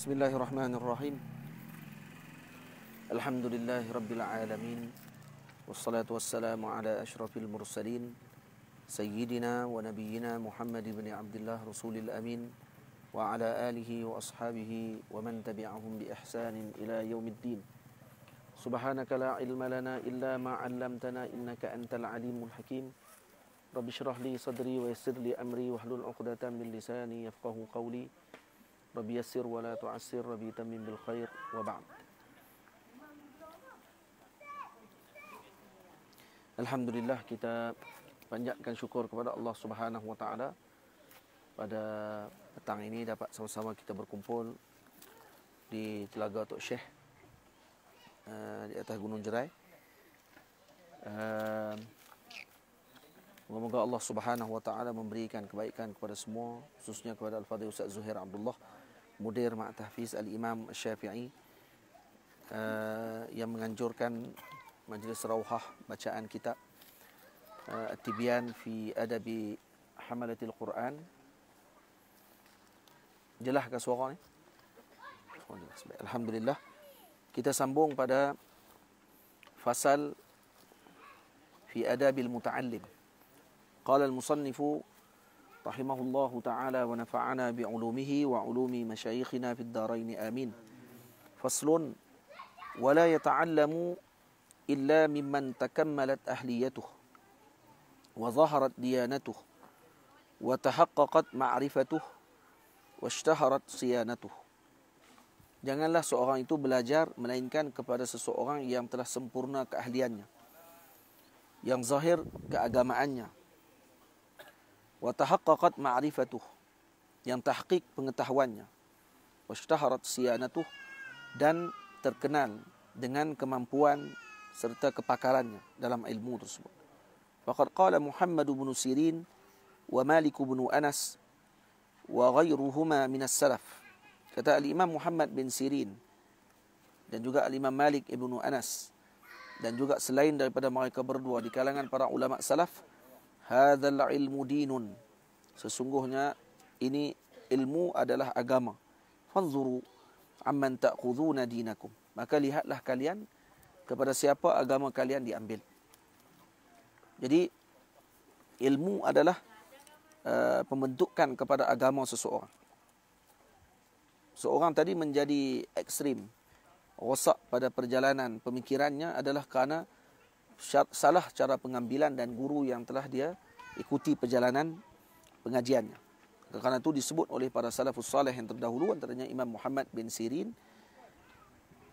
بسم الله الرحمن الرحيم الحمد لله رب العالمين والصلاة والسلام على أشرف المرسلين سيدنا ونبينا محمد بن عبد الله رسول الأمين وعلى آله وأصحابه ومن تبعهم بإحسان إلى يوم الدين سبحانك لا علم لنا إلا ما علمتنا إنك أنت العليم الحكيم رب اشرح لي صدري ويسر لي أمري واحلل عقدة من لساني يفقه قولي Rabbi yassir wa la tu'assir Rabbi tamim bil khair wa ba'd Alhamdulillah kita panjatkan syukur kepada Allah Subhanahu wa taala pada petang ini dapat sama-sama kita berkumpul di telaga Tok Syekh eh, di atas Gunung Jerai. Uh, eh, moga Allah Subhanahu wa taala memberikan kebaikan kepada semua khususnya kepada Al-Fadhil Ustaz Zuhair Abdullah Mudir Mak Tahfiz Al-Imam Syafi'i uh, yang menganjurkan majlis rawhah bacaan kitab uh, At-Tibyan fi Adabi Hamalatil Quran jelah ke suara ni? Oh, Alhamdulillah kita sambung pada fasal fi adabil muta'allim qala al-musannifu رحمه الله تعالى ونفعنا بعلومه وعلوم مشايخنا في الدارين آمين فصل ولا يتعلم إلا ممن تكملت أهليته وظهرت ديانته وتحققت معرفته واشتهرت صيانته Janganlah seorang itu belajar melainkan kepada seseorang yang telah sempurna keahliannya, yang zahir keagamaannya, wa tahaqqaqat ma'rifatuh yang tahqiq pengetahuannya wasyaharat siyanatuh dan terkenal dengan kemampuan serta kepakarannya dalam ilmu tersebut. Faqad qala Muhammad bin Sirin wa Malik bin Anas wa ghayruhuma min as-salaf. Kata Al-Imam Muhammad bin Sirin dan juga Al-Imam Malik ibnu Anas dan juga selain daripada mereka berdua di kalangan para ulama salaf hadzal ilmu dinun sesungguhnya ini ilmu adalah agama fanzuru amman ta'khuduna dinakum maka lihatlah kalian kepada siapa agama kalian diambil jadi ilmu adalah uh, pembentukan kepada agama seseorang seorang tadi menjadi ekstrim rosak pada perjalanan pemikirannya adalah kerana salah cara pengambilan dan guru yang telah dia ikuti perjalanan pengajiannya. Kerana itu disebut oleh para salafus salih yang terdahulu antaranya Imam Muhammad bin Sirin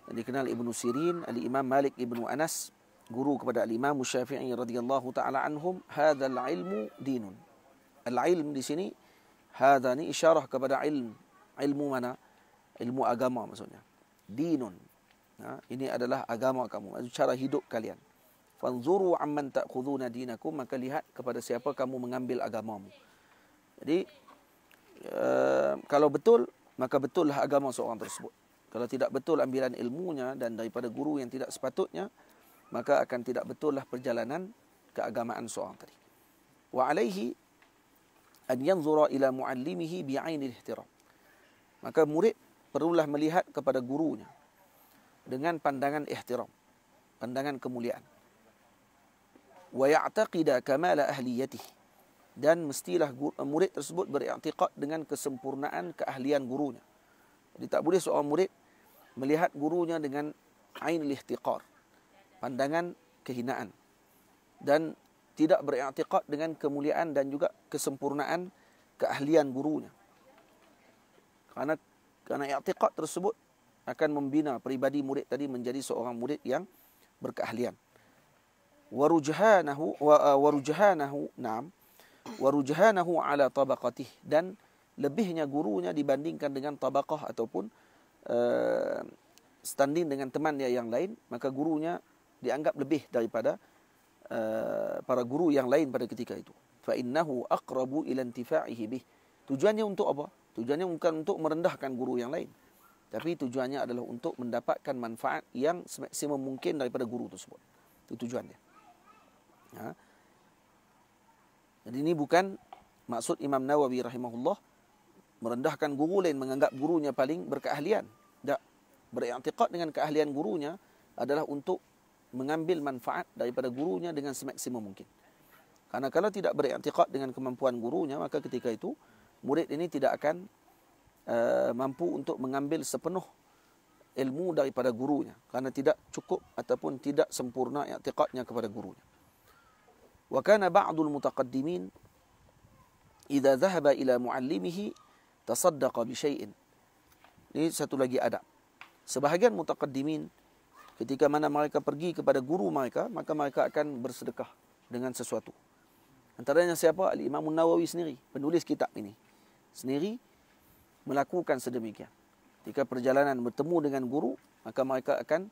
yang dikenal Ibnu Sirin, Ali Imam Malik Ibnu Anas, guru kepada Al Imam Syafi'i radhiyallahu taala anhum, hadzal ilmu dinun. Al ilm di sini hadza ni isyarah kepada ilmu, Ilmu mana? Ilmu agama maksudnya. Dinun. Ha, ini adalah agama kamu, cara hidup kalian fanzuru amman ta'khuduna dinakum maka lihat kepada siapa kamu mengambil agamamu jadi eh, kalau betul maka betullah agama seorang tersebut kalau tidak betul ambilan ilmunya dan daripada guru yang tidak sepatutnya maka akan tidak betullah perjalanan keagamaan seorang tadi wa alaihi an yanzura ila muallimihi bi ainil ihtiram maka murid perlulah melihat kepada gurunya dengan pandangan ihtiram pandangan kemuliaan wa ya'taqida kamala ahliyatih dan mestilah murid tersebut beriktiqad dengan kesempurnaan keahlian gurunya jadi tak boleh seorang murid melihat gurunya dengan ain lihtiqar pandangan kehinaan dan tidak beriktiqad dengan kemuliaan dan juga kesempurnaan keahlian gurunya Karena kerana iktiqad tersebut akan membina peribadi murid tadi menjadi seorang murid yang berkeahlian warujhanahu warujhanahu naam warujhanahu ala tabaqatihi dan lebihnya gurunya dibandingkan dengan tabaqah ataupun uh, standing dengan teman dia yang lain maka gurunya dianggap lebih daripada uh, para guru yang lain pada ketika itu fa innahu aqrabu ila intifa'ihi bih tujuannya untuk apa tujuannya bukan untuk merendahkan guru yang lain tapi tujuannya adalah untuk mendapatkan manfaat yang semaksimum mungkin daripada guru tersebut itu tujuannya Ha? Jadi ini bukan maksud Imam Nawawi rahimahullah merendahkan guru lain menganggap gurunya paling berkeahlian. Tak. Beriktiqat dengan keahlian gurunya adalah untuk mengambil manfaat daripada gurunya dengan semaksimum mungkin. Karena kalau tidak beriktiqat dengan kemampuan gurunya, maka ketika itu murid ini tidak akan uh, mampu untuk mengambil sepenuh ilmu daripada gurunya. Karena tidak cukup ataupun tidak sempurna iktiqatnya kepada gurunya. وكان بعض المتقدمين إذا ذهب إلى معلمه تصدق بشيء ini satu lagi adab sebahagian mutaqaddimin ketika mana mereka pergi kepada guru mereka maka mereka akan bersedekah dengan sesuatu antaranya siapa Al Imam Nawawi sendiri penulis kitab ini sendiri melakukan sedemikian ketika perjalanan bertemu dengan guru maka mereka akan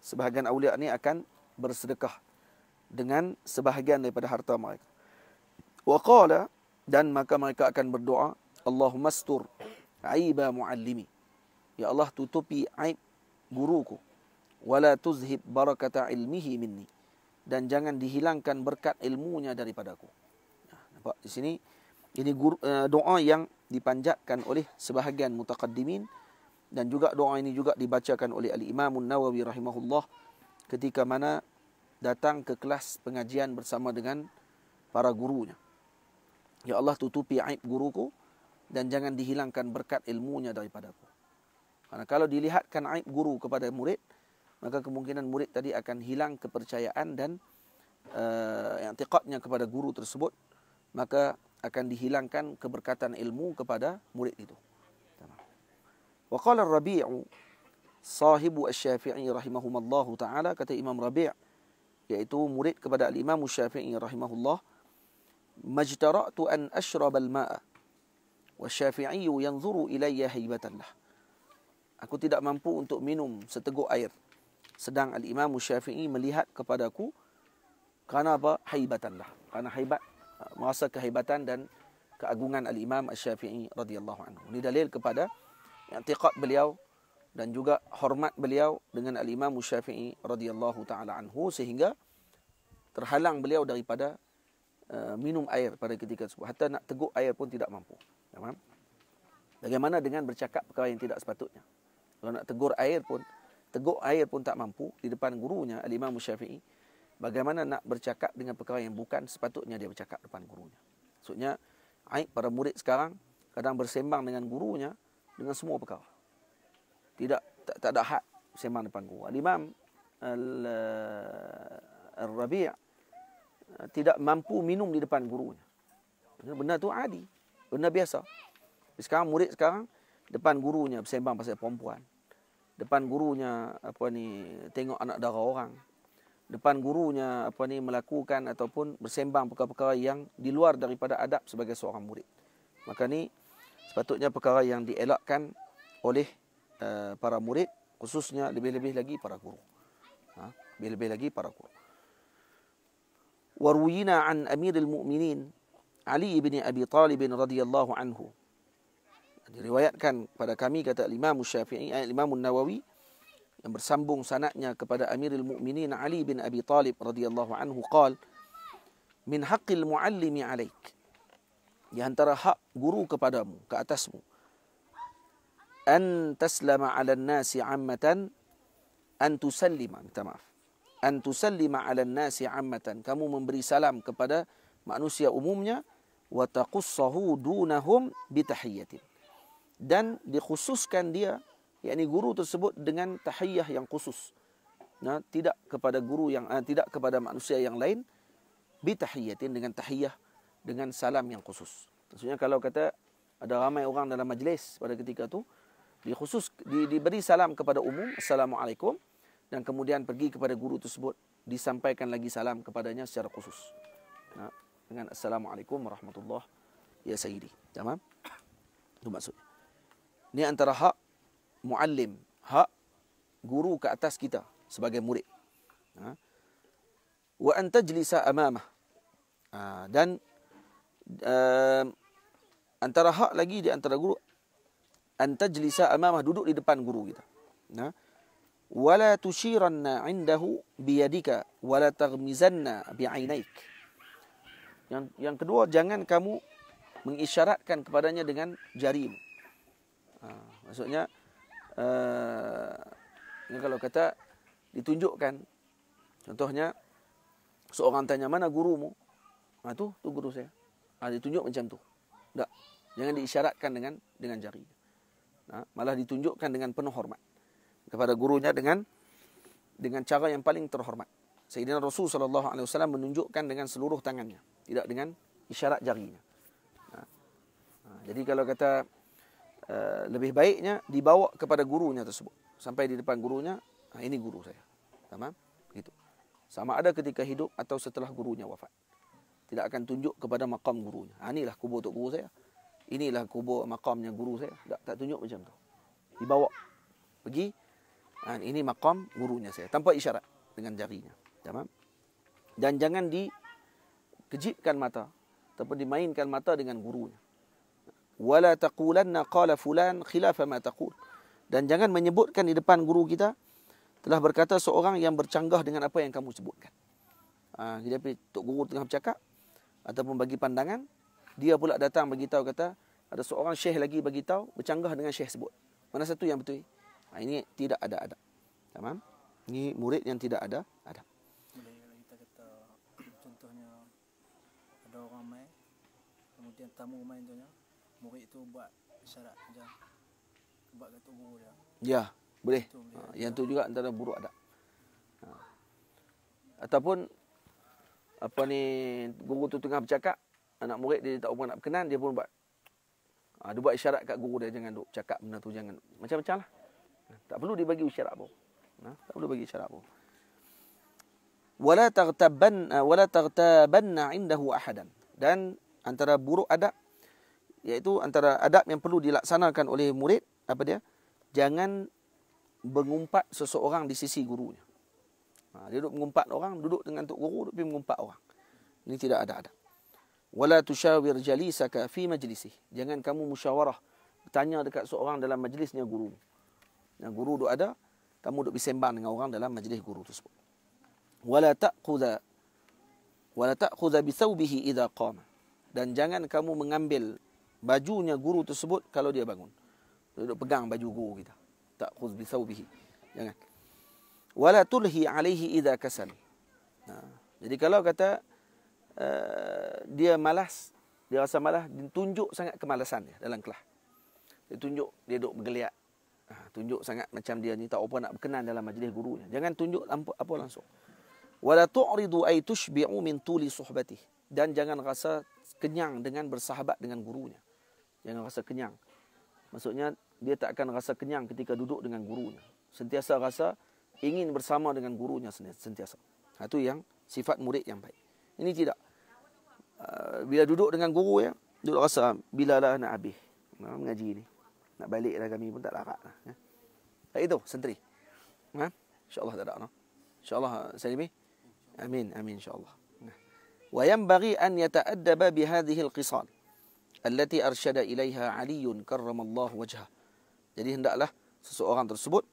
sebahagian awliya ini akan bersedekah dengan sebahagian daripada harta mereka. Wa qala dan maka mereka akan berdoa, Allahumma stur aiba muallimi. Ya Allah tutupi aib guruku. Wala tuzhib barakata ilmihi minni. Dan jangan dihilangkan berkat ilmunya daripadaku. Ya, nampak di sini ini guru, eh, doa yang dipanjatkan oleh sebahagian mutaqaddimin dan juga doa ini juga dibacakan oleh Al Imam Nawawi rahimahullah ketika mana datang ke kelas pengajian bersama dengan para gurunya. Ya Allah tutupi aib guruku dan jangan dihilangkan berkat ilmunya daripada aku. Karena kalau dilihatkan aib guru kepada murid, maka kemungkinan murid tadi akan hilang kepercayaan dan uh, eh, antiqatnya kepada guru tersebut. Maka akan dihilangkan keberkatan ilmu kepada murid itu. Wa qala Rabi'u sahibu Asy-Syafi'i rahimahumullahu taala kata Imam Rabi' iaitu murid kepada Imam Syafi'i rahimahullah majtara'tu an ashrab al-ma'a wa Syafi'i yanzuru ilayya haybatan lah aku tidak mampu untuk minum seteguk air sedang al-Imam Syafi'i melihat kepadaku kerana apa haybatan lah kerana haibat merasa kehebatan dan keagungan al-Imam Syafi'i radhiyallahu anhu ini dalil kepada i'tiqad beliau dan juga hormat beliau dengan al-Imam Syafi'i radhiyallahu taala anhu sehingga terhalang beliau daripada uh, minum air pada ketika tersebut hatta nak teguk air pun tidak mampu ya, faham bagaimana dengan bercakap perkara yang tidak sepatutnya kalau nak tegur air pun teguk air pun tak mampu di depan gurunya al-Imam Syafi'i bagaimana nak bercakap dengan perkara yang bukan sepatutnya dia bercakap depan gurunya maksudnya aib para murid sekarang kadang bersembang dengan gurunya dengan semua perkara tidak tak, tak ada hak sembang depan gua. Imam Al-Rabi' tidak mampu minum di depan gurunya. Benda tu adi. Benda biasa. Sekarang murid sekarang depan gurunya bersembang pasal perempuan. Depan gurunya apa ni tengok anak dara orang. Depan gurunya apa ni melakukan ataupun bersembang perkara-perkara yang di luar daripada adab sebagai seorang murid. Maka ni sepatutnya perkara yang dielakkan oleh Eh, para murid khususnya lebih-lebih lagi para guru. Ha? Lebih-lebih lagi para guru. Waruina an Amirul Mu'minin Ali ibni Abi Talib radhiyallahu anhu. Diriwayatkan kepada kami kata Imam Syafi'i ayat eh, Imam Nawawi yang bersambung sanaknya kepada Amirul Mu'minin Ali bin Abi Talib radhiyallahu anhu qal min haqqil muallimi alaik di antara hak guru kepadamu ke atasmu an taslama 'ala an-nasi 'ammatan an tusallima minta maaf an tusallima 'ala an-nasi 'ammatan kamu memberi salam kepada manusia umumnya wa taqussahu dunahum bi tahiyyatin dan dikhususkan dia yakni guru tersebut dengan tahiyyah yang khusus nah tidak kepada guru yang uh, tidak kepada manusia yang lain bi tahiyyatin dengan tahiyyah dengan salam yang khusus maksudnya kalau kata ada ramai orang dalam majlis pada ketika tu dikhusus di, diberi salam kepada umum assalamualaikum dan kemudian pergi kepada guru tersebut disampaikan lagi salam kepadanya secara khusus nah, dengan assalamualaikum warahmatullahi ya sayyidi tamam itu maksud ni antara hak muallim hak guru ke atas kita sebagai murid ha? wa anta jlisa amama ah, dan uh, antara hak lagi di antara guru antajlisa amamah duduk di depan guru kita. Nah, ولا تشيرن عنده بيدك ولا تغمزن بعينيك. Yang yang kedua jangan kamu mengisyaratkan kepadanya dengan jari. Ha, maksudnya uh, kalau kata ditunjukkan contohnya seorang tanya mana gurumu? Ah ha, tu tu guru saya. Ah ditunjuk macam tu. Tak. Jangan diisyaratkan dengan dengan jari. Ha? malah ditunjukkan dengan penuh hormat kepada gurunya dengan dengan cara yang paling terhormat. Sayyidina Rasul sallallahu alaihi wasallam menunjukkan dengan seluruh tangannya, tidak dengan isyarat jarinya. Ha? Ha, jadi kalau kata eh, lebih baiknya dibawa kepada gurunya tersebut sampai di depan gurunya, ini guru saya. Tamam? Begitu. Sama ada ketika hidup atau setelah gurunya wafat. Tidak akan tunjuk kepada makam gurunya. Ha, inilah kubur untuk guru saya inilah kubur makamnya guru saya tak, tak tunjuk macam tu dibawa pergi dan ha, ini makam gurunya saya tanpa isyarat dengan jarinya tamam dan jangan di mata ataupun dimainkan mata dengan gurunya wala taqulanna qala fulan khilaf ma taqul dan jangan menyebutkan di depan guru kita telah berkata seorang yang bercanggah dengan apa yang kamu sebutkan. Ah, ha, jadi tok guru tengah bercakap ataupun bagi pandangan, dia pula datang bagi tahu kata ada seorang syekh lagi bagi tahu bercanggah dengan syekh sebut. Mana satu yang betul? Ha, ini tidak ada adab. Tamam? Ini murid yang tidak ada adab. Kalau contohnya ada orang main kemudian tamu main tuanya murid itu buat syarat dia buat kata guru Ya, boleh. Ha, yang tu juga antara buruk ada. Ha. Ataupun apa ni guru tu tengah bercakap anak murid dia, tak apa nak berkenan dia pun buat ha, dia buat isyarat kat guru dia jangan duk cakap benda tu jangan macam macam lah tak perlu dia bagi isyarat pun ha, tak perlu bagi isyarat pun wala tagtaban ah, wala tagtaban indahu ahadan dan antara buruk adab iaitu antara adab yang perlu dilaksanakan oleh murid apa dia jangan mengumpat seseorang di sisi gurunya. Ha, dia duduk mengumpat orang, duduk dengan tok guru, duduk mengumpat orang. Ini tidak ada adab wala tushawir jalisaka fi majlisi jangan kamu musyawarah tanya dekat seorang dalam majlisnya guru dan guru duk ada kamu duk bersembang dengan orang dalam majlis guru tersebut wala taqudha wala taqudha bi thawbihi idza qama dan jangan kamu mengambil bajunya guru tersebut kalau dia bangun duduk pegang baju guru kita taqud bi thawbihi jangan wala tulhi alaihi idza kasal ha. jadi kalau kata Eh, dia malas dia rasa malas dia tunjuk sangat kemalasan dia dalam kelas dia tunjuk dia duk bergeliat ha, tunjuk sangat macam dia ni tak apa nak berkenan dalam majlis gurunya jangan tunjuk lampu, apa langsung wala tu'ridu ay tushbi'u min tuli suhbatih dan jangan rasa kenyang dengan bersahabat dengan gurunya jangan rasa kenyang maksudnya dia tak akan rasa kenyang ketika duduk dengan gurunya sentiasa rasa ingin bersama dengan gurunya sentiasa itu ha, yang sifat murid yang baik ini tidak Ah, bila duduk dengan guru ya, duduk rasa ah, bila lah nak habis ha, mengaji ni. Nak balik dah kami pun tak larat lah. Ya. Tak itu, sentri. Ha? InsyaAllah tak ada. No? Allah Salimi. Amin, amin Insya Allah. Wa yambagi an yata'addaba bihadihi al-qisan. Allati arshada ilaiha aliyun karramallah wajha. Jadi hendaklah seseorang tersebut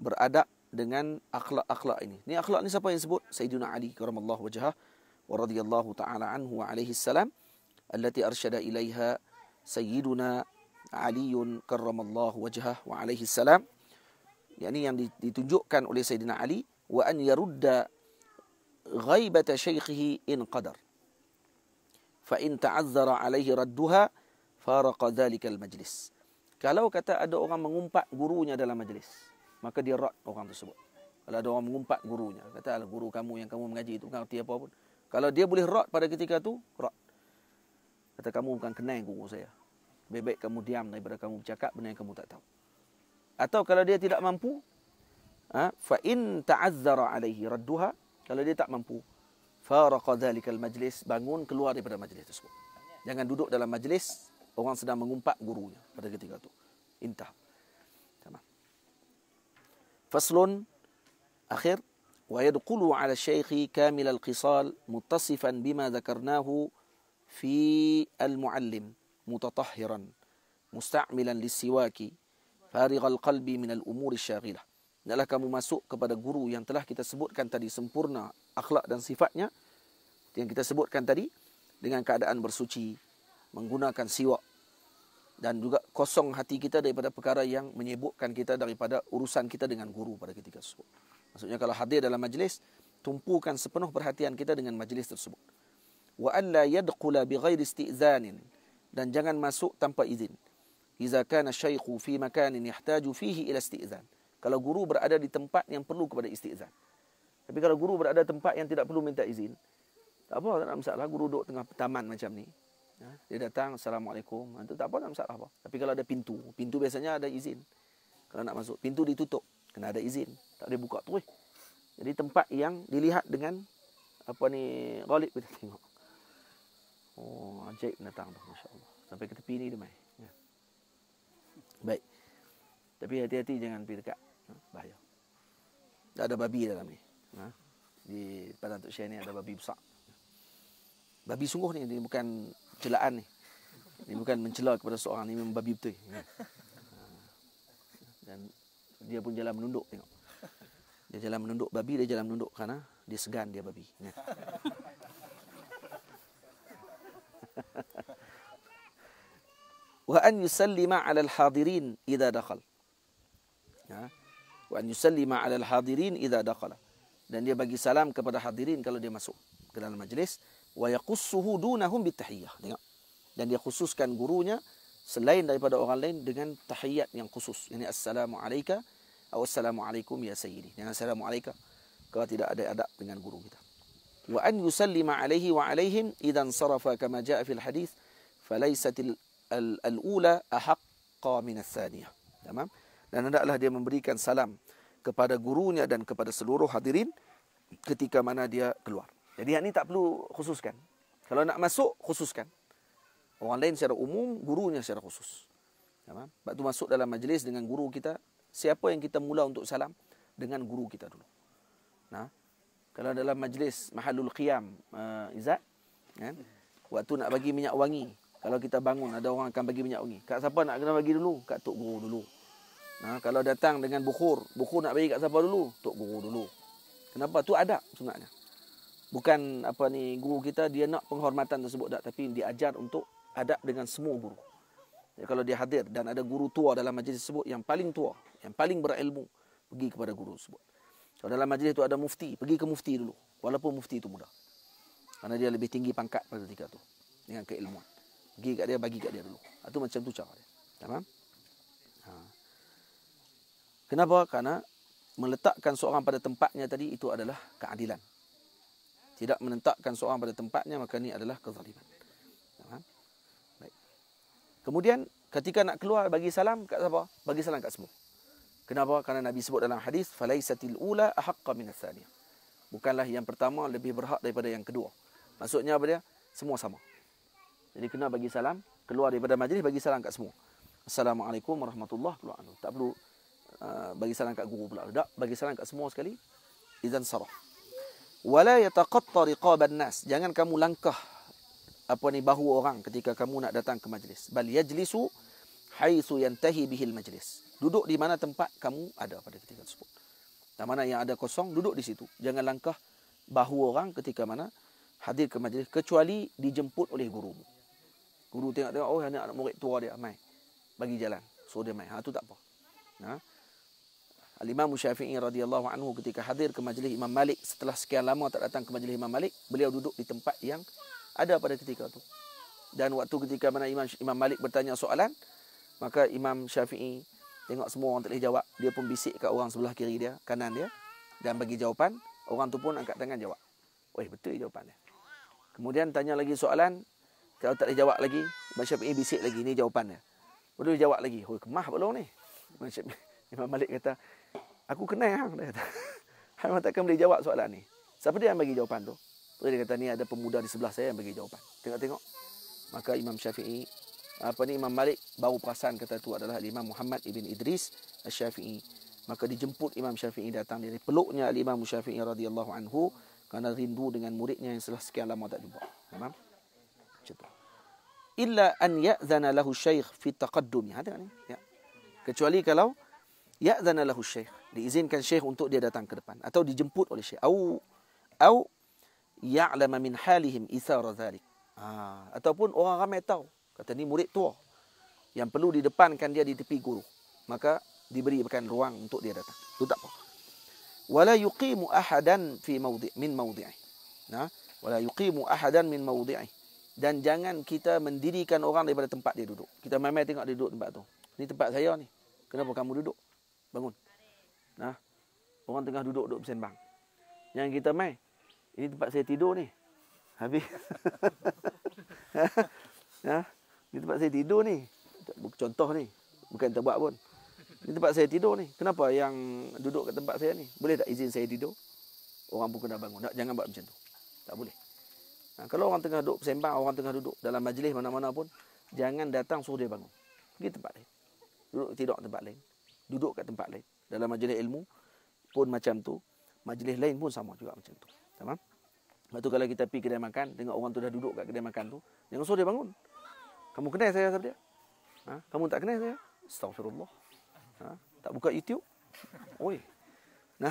beradab dengan akhlak-akhlak ini. Ini akhlak ni siapa yang sebut? Sayyidina Ali karramallah wajah. Wajah. ورضي الله تعالى عنه وعليه السلام التي أرشد إليها سيدنا علي كرم الله وجهه وعليه السلام يعني yang ditunjukkan oleh سيدنا علي وأن يرد غيبة شيخه إن قدر فإن تعذر عليه ردها فارق ذلك المجلس kalau kata ada orang mengumpat gurunya dalam majlis maka dia rod orang tersebut kalau ada orang mengumpat gurunya kata al guru kamu yang kamu mengaji itu bukan arti apa pun kalau dia boleh rot pada ketika tu, rot. Kata kamu bukan kenal guru saya. Bebek baik kamu diam daripada kamu bercakap benda yang kamu tak tahu. Atau kalau dia tidak mampu, ha, fa in ta'azzara alaihi radduha, kalau dia tak mampu, faraqa dhalikal majlis, bangun keluar daripada majlis tersebut. Jangan duduk dalam majlis orang sedang mengumpat gurunya pada ketika tu. Intah. Tamam. Faslun akhir ويدخل على الشيخ كامل الخصال متصفا بما ذكرناه في المعلم متطهرا مستعملا للسواك فارغ القلب من الأمور الشاغلة Nalah kamu masuk kepada guru yang telah kita sebutkan tadi sempurna akhlak dan sifatnya yang kita sebutkan tadi dengan keadaan bersuci menggunakan siwak dan juga kosong hati kita daripada perkara yang menyebutkan kita daripada urusan kita dengan guru pada ketika tersebut. Maksudnya kalau hadir dalam majlis, tumpukan sepenuh perhatian kita dengan majlis tersebut. Wa alla yadqula bi ghairi isti'zanin dan jangan masuk tanpa izin. Iza kana syaikhu fi makanin yahtaju fihi ila isti'zan. Kalau guru berada di tempat yang perlu kepada isti'zan. Tapi kalau guru berada di tempat yang tidak perlu minta izin, tak apa, tak ada masalah. Guru duduk tengah taman macam ni. Ha? Dia datang, Assalamualaikum. Itu ha, tak apa, tak ada masalah apa. Tapi kalau ada pintu, pintu biasanya ada izin. Kalau nak masuk, pintu ditutup kena ada izin tak boleh buka terus jadi tempat yang dilihat dengan apa ni galib kita tengok oh ajaib datang tu masya-Allah sampai ke tepi ni dia mai ya. baik tapi hati-hati jangan pergi dekat ha, bahaya tak ada babi dalam ni ha? di padang tu syah ni ada babi besar babi sungguh ni ini bukan celaan ni ini bukan mencela kepada seorang ni memang babi betul ya. dan dia pun jalan menunduk tengok. Dia jalan menunduk babi, dia jalan menunduk kerana dia segan dia babi. Wa an yusallima 'ala al-hadirin idza dakhal. Ya. Wa an yusallima 'ala al-hadirin idza dakhal. Dan dia bagi salam kepada hadirin kalau dia masuk ke dalam majlis wa yaqussuhu dunahum bit tahiyyah. Tengok. Dan dia khususkan gurunya selain daripada orang lain dengan tahiyat yang khusus. Ini assalamu alayka Assalamualaikum ya sayyidi. Jangan assalamualaikum. Kau tidak ada adab dengan guru kita. Wa an yusallima alaihi wa alaihim idan sarafa kama jaa fil hadis falaysat al al-ula ahqqa min ath-thaniyah. Tamam? Dan hendaklah dia memberikan salam kepada gurunya dan kepada seluruh hadirin ketika mana dia keluar. Jadi yang ini tak perlu khususkan. Kalau nak masuk, khususkan. Orang lain secara umum, gurunya secara khusus. Sebab tu masuk dalam majlis dengan guru kita, siapa yang kita mula untuk salam dengan guru kita dulu. Nah, kalau dalam majlis mahalul qiyam uh, eh, izat kan waktu nak bagi minyak wangi kalau kita bangun ada orang akan bagi minyak wangi Kak siapa nak kena bagi dulu Kak tok guru dulu nah kalau datang dengan bukhur bukhur nak bagi Kak siapa dulu tok guru dulu kenapa tu adab sunatnya. bukan apa ni guru kita dia nak penghormatan tersebut tak tapi dia ajar untuk adab dengan semua guru Jadi, ya, kalau dia hadir dan ada guru tua dalam majlis tersebut yang paling tua yang paling berilmu pergi kepada guru tersebut. Kalau dalam majlis itu ada mufti, pergi ke mufti dulu. Walaupun mufti itu muda. Karena dia lebih tinggi pangkat pada ketika itu. Dengan keilmuan. Pergi kat dia, bagi kat dia dulu. Itu ha, macam tu cara dia. Tamam? Ha. Kenapa? Karena meletakkan seorang pada tempatnya tadi itu adalah keadilan. Tidak menentakkan seorang pada tempatnya maka ini adalah kezaliman. Tamam? Baik. Kemudian ketika nak keluar bagi salam kat siapa? Bagi salam kat semua. Kenapa? Karena Nabi sebut dalam hadis falaisatil ula ahqqa min athaniyah. Bukanlah yang pertama lebih berhak daripada yang kedua. Maksudnya apa dia? Semua sama. Jadi kena bagi salam, keluar daripada majlis bagi salam kat semua. Assalamualaikum warahmatullahi wabarakatuh. Tak perlu uh, bagi salam kat guru pula. Tak, bagi salam kat semua sekali. Izan sarah. Wala yataqatta riqaban nas. Jangan kamu langkah apa ni bahu orang ketika kamu nak datang ke majlis. Bal yajlisu haitsu yantahi bihil majlis. Duduk di mana tempat kamu ada pada ketika tersebut. Dan mana yang ada kosong, duduk di situ. Jangan langkah bahu orang ketika mana hadir ke majlis. Kecuali dijemput oleh guru. Guru tengok-tengok, oh anak, anak murid tua dia, main, Bagi jalan. So dia main. Ha, itu tak apa. Ha? Al-Imam Syafi'i radhiyallahu anhu ketika hadir ke majlis Imam Malik setelah sekian lama tak datang ke majlis Imam Malik, beliau duduk di tempat yang ada pada ketika itu. Dan waktu ketika mana Imam Imam Malik bertanya soalan, maka Imam Syafi'i Tengok semua orang tak boleh jawab. Dia pun bisik kat orang sebelah kiri dia, kanan dia. Dan bagi jawapan, orang tu pun angkat tangan jawab. Wah betul jawapan dia. Kemudian tanya lagi soalan. Kalau tak boleh jawab lagi, Imam Syafi'i bisik lagi. Ini jawapan dia. Lepas dia jawab lagi. Oh, kemah pula ni. Imam Malik kata, aku kenal hang. Dia kata, hang takkan boleh jawab soalan ni. Siapa dia yang bagi jawapan tu? Lepas dia kata, ni ada pemuda di sebelah saya yang bagi jawapan. Tengok-tengok. Maka Imam Syafi'i apa ni Imam Malik baru perasan kata tu adalah Imam Muhammad ibn Idris Asy-Syafi'i. Maka dijemput Imam Syafi'i datang dari peluknya Imam Syafi'i radhiyallahu anhu kerana rindu dengan muridnya yang setelah sekian lama tak jumpa. Faham? Cepat. Illa an ya'zana lahu syaikh fi taqaddum. Ada ni? Ya. Kecuali kalau ya'zana lahu syaikh, diizinkan syaikh untuk dia datang ke depan atau dijemput oleh syaikh. Au au ya'lama min halihim isara dhalik. Ah, ataupun orang ramai tahu Kata ni murid tua yang perlu didepankan dia di tepi guru. Maka diberi diberikan ruang untuk dia datang. Itu tak apa. Wala yuqimu ahadan fi mawdi min mawdi'i. Nah, ha? wala yuqimu ahadan min mawdi'i. Dan jangan kita mendirikan orang daripada tempat dia duduk. Kita mai-mai tengok dia duduk tempat tu. Ni tempat saya ni. Kenapa kamu duduk? Bangun. Nah. Ha? Orang tengah duduk duduk bersembang. Yang kita mai, Ini tempat saya tidur ni. Habis. Nah. Ha? Ini tempat saya tidur ni. Contoh ni. Bukan terbuat pun. Ini tempat saya tidur ni. Kenapa yang duduk kat tempat saya ni? Boleh tak izin saya tidur? Orang pun kena bangun. Tak, jangan buat macam tu. Tak boleh. Ha, kalau orang tengah duduk sembang, orang tengah duduk dalam majlis mana-mana pun, jangan datang suruh dia bangun. Pergi tempat lain. Duduk tidur tempat lain. Duduk kat tempat lain. Dalam majlis ilmu pun macam tu. Majlis lain pun sama juga macam tu. Tamam? Lepas tu kalau kita pergi kedai makan, tengok orang tu dah duduk kat kedai makan tu, jangan suruh dia bangun. Kamu kenal saya sama dia? Ha? Kamu tak kenal saya? Astagfirullah. Ha? Tak buka YouTube? Oi. Nah.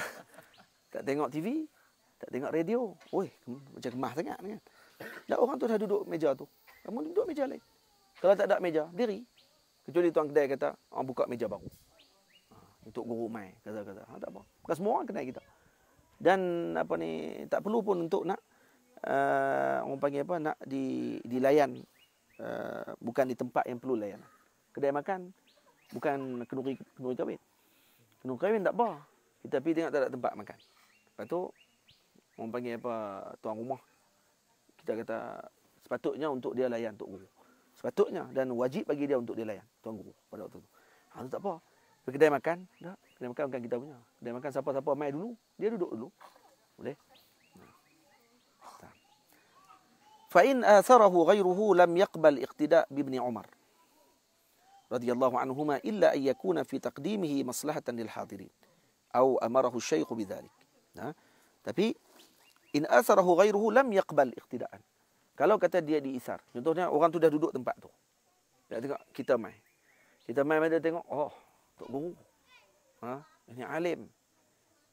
Tak tengok TV? Tak tengok radio? Oi, macam gemas sangat kan. Dah orang tu dah duduk meja tu. Kamu duduk meja lain. Kalau tak ada meja, berdiri. Kecuali tuan kedai kata, orang buka meja baru. Ha, untuk guru mai, kata-kata. Ha, tak apa. Bukan semua orang kenal kita. Dan apa ni, tak perlu pun untuk nak, uh, orang panggil apa, nak di, dilayan Eh, bukan di tempat yang perlu layan Kedai makan bukan kenduri kenduri kahwin. Kenduri kahwin tak apa. Tetapi pergi tak ada tempat makan. Lepas tu orang panggil apa tuan rumah. Kita kata sepatutnya untuk dia layan tok guru. Sepatutnya dan wajib bagi dia untuk dia layan tuan guru pada waktu tu. Ha tak apa. kedai makan, dah. Kedai makan bukan kita punya. Kedai makan siapa-siapa mai dulu, dia duduk dulu. Boleh? فإن آثره غيره لم يقبل اقتداء بابن عمر رضي الله عنهما إلا أن يكون في تقديمه مصلحة للحاضرين أو أمره الشيخ بذلك تبي إن آثره غيره لم يقبل اقتداء Kalau kata dia diisar, contohnya orang tu dah duduk tempat tu. Dia tengok kita mai. Kita mai mai dia tengok, oh, tok guru. Ha, ini alim.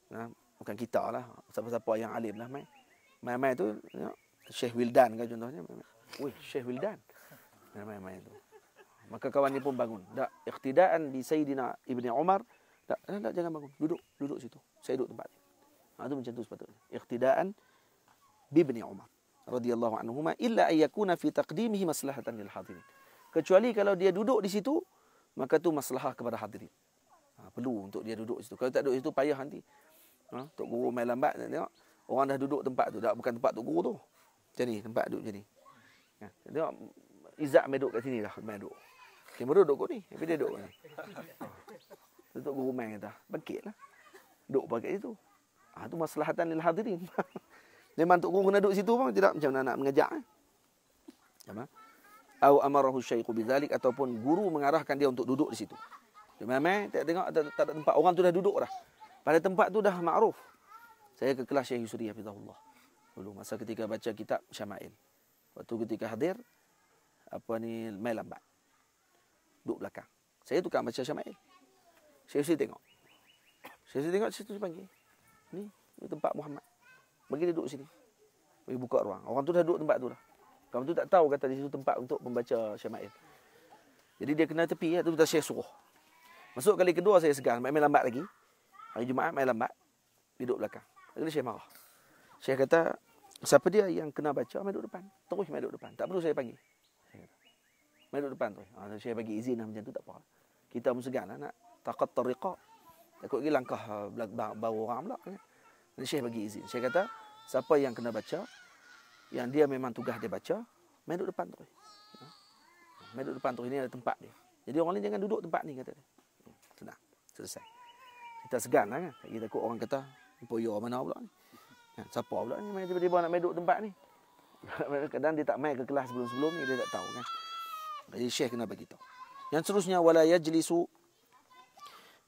Ha, bukan kita lah. Siapa-siapa yang alim lah mai. Mai mai tu, tengok, Syekh Wildan kan contohnya. Wih, Syekh Wildan. Main-main tu. Maka kawan dia pun bangun. Tak, iktidaan di Sayyidina Ibn Umar. Tak, tak, tak, jangan bangun. Duduk, duduk situ. Saya duduk tempat. Ha, itu macam tu sepatutnya. Iktidaan Ibn Umar. Radiyallahu anhumah. Illa ayyakuna fi taqdimihi maslahatan lil hadirin. Kecuali kalau dia duduk di situ, maka tu masalah kepada hadirin. Ha, perlu untuk dia duduk di situ. Kalau tak duduk di situ, payah nanti. Ha, Tok Guru main lambat, tengok. Orang dah duduk tempat tu. Tak, bukan tempat Tok Guru tu. Macam ni, tempat duduk macam ni. Ha. Tengok, Izzat main duduk kat sini lah, main duduk. Kamera duduk kat ni, tapi dia duduk kat ni. Tentuk ha, guru main kata, bangkit lah. Duduk pakai situ. Ha, tu masalah hatan lil hadirin. Memang Tok Guru kena duduk situ pun, tidak macam mana nak mengajak. Eh? Macam mana? amarahu syaiqu bidzalik ataupun guru mengarahkan dia untuk duduk di situ. Cuma mai tak tengok tak, tak, tempat orang tu dah duduk dah. Pada tempat tu dah makruf. Saya ke kelas Syekh Yusri Hafizahullah dulu masa ketika baca kitab Syama'il. Waktu ketika hadir apa ni mai lambat. Duduk belakang. Saya tukar baca Syama'il. Saya sini tengok. Saya sini tengok situ panggil. Ni, ni tempat Muhammad. Bagi duduk sini. Bagi buka ruang. Orang tu dah duduk tempat tu dah. Kamu tu tak tahu kata di situ tempat untuk membaca Syama'il. Jadi dia kena tepi. Itu tak saya suruh. Masuk kali kedua saya segar. Mai lambat lagi. Hari Jumaat mai lambat. Duduk belakang. Lagi saya marah. Saya kata, siapa dia yang kena baca? Mari duduk depan. Terus mari duduk depan. Tak perlu saya panggil. Mari duduk depan tu. Ha, ah, saya bagi izin lah macam tu tak apa. Kita pun segan lah nak takut tariqah. Takut pergi langkah ah, bau orang pula. Dan saya bagi izin. Saya kata, siapa yang kena baca, yang dia memang tugas dia baca, mari duduk depan tu. Ha? Mari duduk depan tu. Ini ada tempat dia. Jadi orang lain jangan duduk tempat ni kata dia. Hmm, senang. Selesai. Kita segan lah kan. Kita takut orang kata, Poyo mana pula ni. Kan? Siapa pula ni main tiba-tiba nak main duduk tempat ni? Kadang-kadang dia tak main ke kelas sebelum-sebelum ni, dia tak tahu kan. Jadi Syekh kena bagi Yang seterusnya wala yajlisu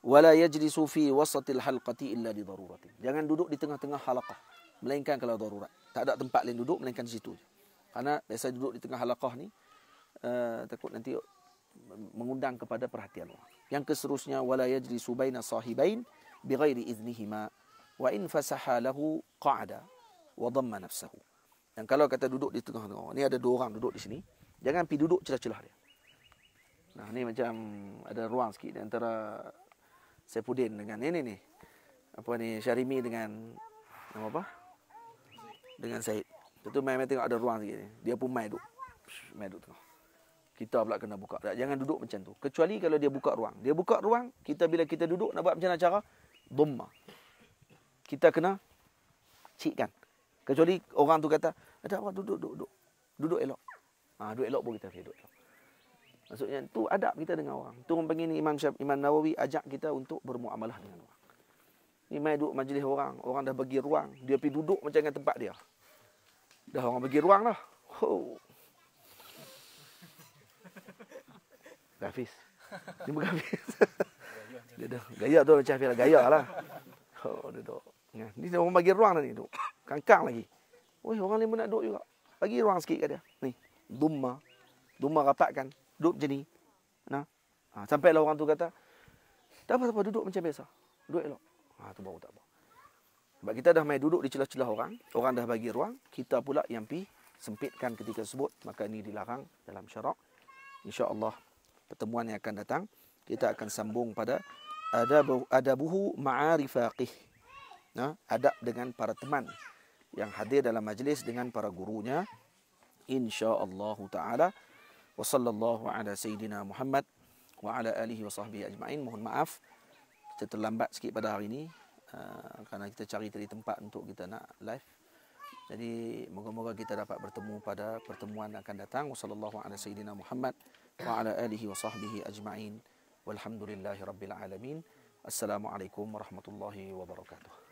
wala yajlisu fi wasatil halqati illa li darurati. Jangan duduk di tengah-tengah halaqah melainkan kalau darurat. Tak ada tempat lain duduk melainkan di situ Karena biasa duduk di tengah halaqah ni uh, takut nanti mengundang kepada perhatian orang. Yang keserusnya wala yajlisu baina sahibain bighairi idznihima wa in fasahalahu qa'ada wa dhamma nafsahu. Dan kalau kata duduk di tengah-tengah, ni ada dua orang duduk di sini, jangan pi duduk celah-celah dia. Nah, ni macam ada ruang sikit di antara Sepudin dengan ini ni. Apa ni Syarimi dengan nama apa? Dengan Said. Tentu mai mai tengok ada ruang sikit ni. Dia pun mai duduk. Mai duduk tengah. Kita pula kena buka. Tak, jangan duduk macam tu. Kecuali kalau dia buka ruang. Dia buka ruang, kita bila kita duduk nak buat macam mana cara? Dhamma kita kena cikkan. Kecuali orang tu kata, ada apa duduk duduk duduk. Duduk elok. Ah ha, duduk elok pun kita boleh duduk. Maksudnya tu adab kita dengan orang. Tu orang panggil ni Imam Syaf, Imam Nawawi ajak kita untuk bermuamalah dengan orang. Ni mai duduk majlis orang, orang dah bagi ruang, dia pergi duduk macam dengan tempat dia. Dah orang bagi ruang dah. Ho. Hafiz. Ni bukan Hafiz. Dia dah gaya tu macam Hafiz lah. Gaya lah. Oh, duduk. Ya, ni dia orang bagi ruang tadi duduk. Kangkang lagi. Oi, orang ni pun nak duduk juga. Bagi ruang sikit kat dia. Ni. Duma. Duma rapatkan. Duduk macam ni. Nah. Ha, sampailah orang tu kata, "Tak apa-apa duduk macam biasa. Duduk elok." Ha, tu baru tak apa. Sebab kita dah mai duduk di celah-celah orang, orang dah bagi ruang, kita pula yang pi sempitkan ketika sebut, maka ini dilarang dalam syarak. Insya-Allah pertemuan yang akan datang kita akan sambung pada ada adabuhu ma'arifaqih. Ada ya, adab dengan para teman yang hadir dalam majlis dengan para gurunya insyaallah taala wa sallallahu ala sayidina Muhammad wa ala alihi wa sahbihi ajmain mohon maaf kita terlambat sikit pada hari ini uh, kerana kita cari tadi tempat untuk kita nak live jadi moga-moga kita dapat bertemu pada pertemuan akan datang wa sallallahu ala sayidina Muhammad wa ala alihi wa sahbihi ajmain walhamdulillahi alamin assalamualaikum warahmatullahi wabarakatuh